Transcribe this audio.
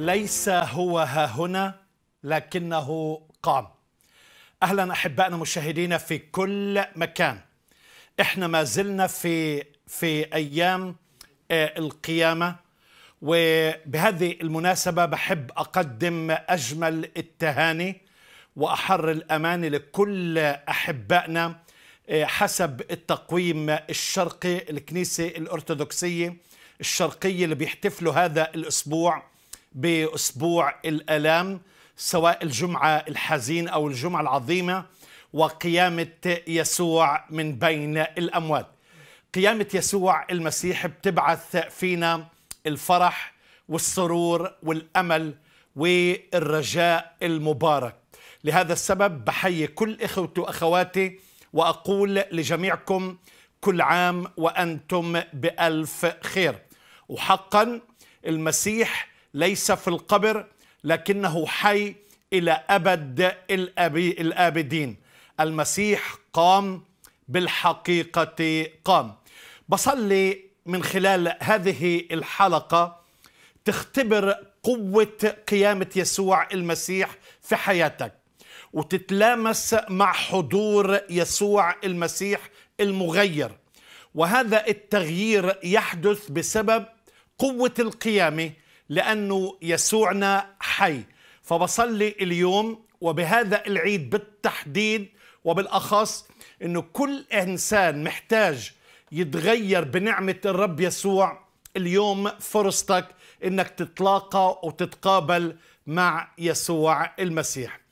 ليس هو ها هنا لكنه قام اهلا احبائنا مشاهدينا في كل مكان احنا ما زلنا في في ايام آه، القيامه وبهذه المناسبه بحب اقدم اجمل التهاني واحر الاماني لكل احبائنا آه، حسب التقويم الشرقي الكنيسه الارثوذكسيه الشرقيه اللي بيحتفلوا هذا الاسبوع بأسبوع الآلام سواء الجمعة الحزين أو الجمعة العظيمة وقيامة يسوع من بين الأموات قيامة يسوع المسيح بتبعث فينا الفرح والسرور والأمل والرجاء المبارك لهذا السبب بحيي كل إخوتي وأخواتي وأقول لجميعكم كل عام وأنتم بألف خير وحقا المسيح ليس في القبر لكنه حي إلى أبد الأبي الآبدين المسيح قام بالحقيقة قام بصلي من خلال هذه الحلقة تختبر قوة قيامة يسوع المسيح في حياتك وتتلامس مع حضور يسوع المسيح المغير وهذا التغيير يحدث بسبب قوة القيامة لأنه يسوعنا حي فبصلي اليوم وبهذا العيد بالتحديد وبالأخص أنه كل إنسان محتاج يتغير بنعمة الرب يسوع اليوم فرصتك أنك تتلاقى وتتقابل مع يسوع المسيح